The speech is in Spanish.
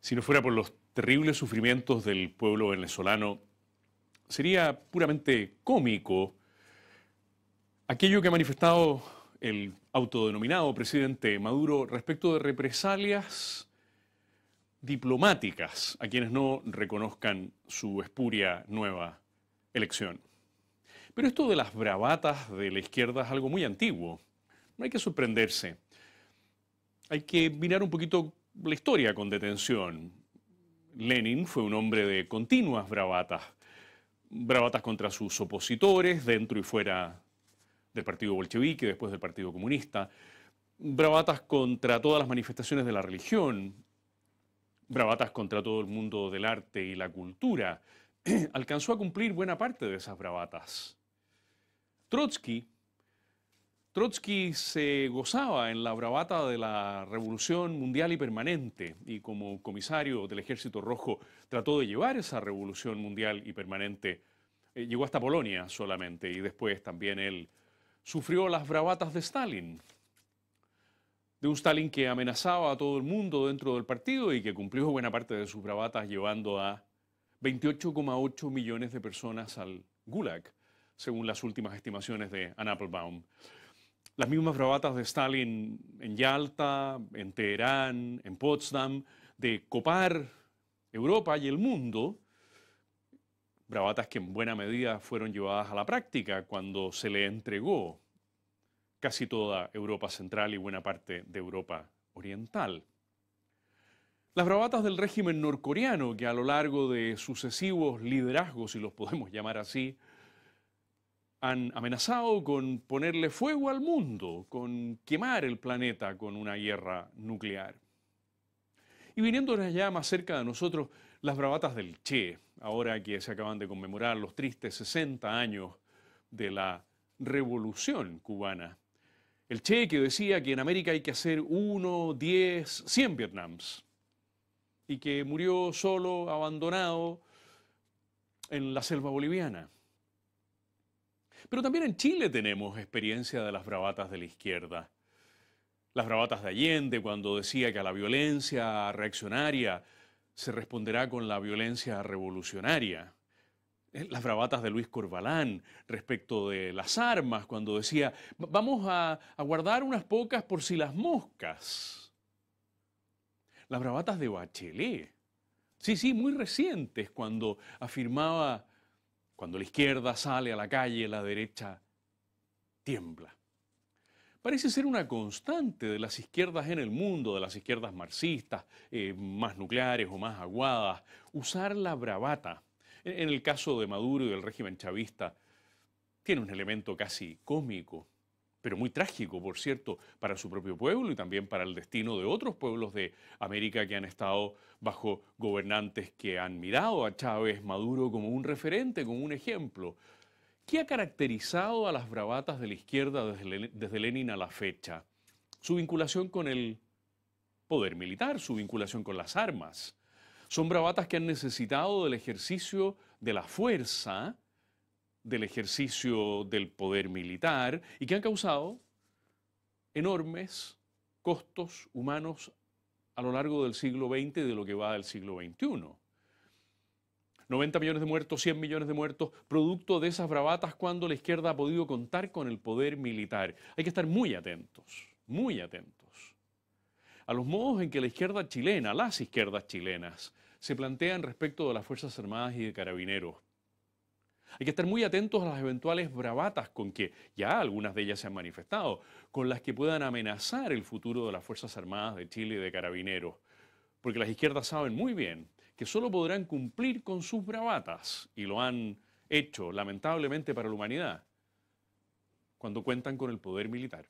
Si no fuera por los terribles sufrimientos del pueblo venezolano, sería puramente cómico aquello que ha manifestado el autodenominado presidente Maduro respecto de represalias diplomáticas a quienes no reconozcan su espuria nueva elección. Pero esto de las bravatas de la izquierda es algo muy antiguo. No hay que sorprenderse. Hay que mirar un poquito la historia con detención. Lenin fue un hombre de continuas bravatas. Bravatas contra sus opositores, dentro y fuera del Partido Bolchevique, después del Partido Comunista. Bravatas contra todas las manifestaciones de la religión. Bravatas contra todo el mundo del arte y la cultura. Alcanzó a cumplir buena parte de esas bravatas. Trotsky, Trotsky se gozaba en la bravata de la revolución mundial y permanente y como comisario del Ejército Rojo trató de llevar esa revolución mundial y permanente. Eh, llegó hasta Polonia solamente y después también él sufrió las bravatas de Stalin, de un Stalin que amenazaba a todo el mundo dentro del partido y que cumplió buena parte de sus bravatas llevando a 28,8 millones de personas al Gulag según las últimas estimaciones de Ann Applebaum. Las mismas bravatas de Stalin en Yalta, en Teherán, en Potsdam, de copar Europa y el mundo, bravatas que en buena medida fueron llevadas a la práctica cuando se le entregó casi toda Europa Central y buena parte de Europa Oriental. Las bravatas del régimen norcoreano, que a lo largo de sucesivos liderazgos, si los podemos llamar así, han amenazado con ponerle fuego al mundo, con quemar el planeta con una guerra nuclear. Y viniendo ya más cerca de nosotros, las bravatas del Che, ahora que se acaban de conmemorar los tristes 60 años de la revolución cubana. El Che que decía que en América hay que hacer uno, diez, cien Vietnams. Y que murió solo, abandonado, en la selva boliviana. Pero también en Chile tenemos experiencia de las bravatas de la izquierda. Las bravatas de Allende, cuando decía que a la violencia reaccionaria se responderá con la violencia revolucionaria. Eh, las bravatas de Luis Corbalán respecto de las armas, cuando decía, vamos a, a guardar unas pocas por si las moscas. Las bravatas de Bachelet. Sí, sí, muy recientes, cuando afirmaba cuando la izquierda sale a la calle, la derecha tiembla. Parece ser una constante de las izquierdas en el mundo, de las izquierdas marxistas, eh, más nucleares o más aguadas, usar la bravata. En, en el caso de Maduro y del régimen chavista, tiene un elemento casi cómico pero muy trágico, por cierto, para su propio pueblo y también para el destino de otros pueblos de América que han estado bajo gobernantes que han mirado a Chávez Maduro como un referente, como un ejemplo. ¿Qué ha caracterizado a las bravatas de la izquierda desde, Lenin a la fecha? Su vinculación con el poder militar, su vinculación con las armas. Son bravatas que han necesitado del ejercicio de la fuerza del ejercicio del poder militar y que han causado enormes costos humanos a lo largo del siglo XX y de lo que va del siglo XXI. 90 millones de muertos, 100 millones de muertos, producto de esas bravatas cuando la izquierda ha podido contar con el poder militar. Hay que estar muy atentos, muy atentos a los modos en que la izquierda chilena, las izquierdas chilenas, se plantean respecto de las Fuerzas Armadas y de Carabineros. Hay que estar muy atentos a las eventuales bravatas con que ya algunas de ellas se han manifestado, con las que puedan amenazar el futuro de las Fuerzas Armadas de Chile y de Carabineros. Porque las izquierdas saben muy bien que solo podrán cumplir con sus bravatas, y lo han hecho, lamentablemente para la humanidad, cuando cuentan con el poder militar.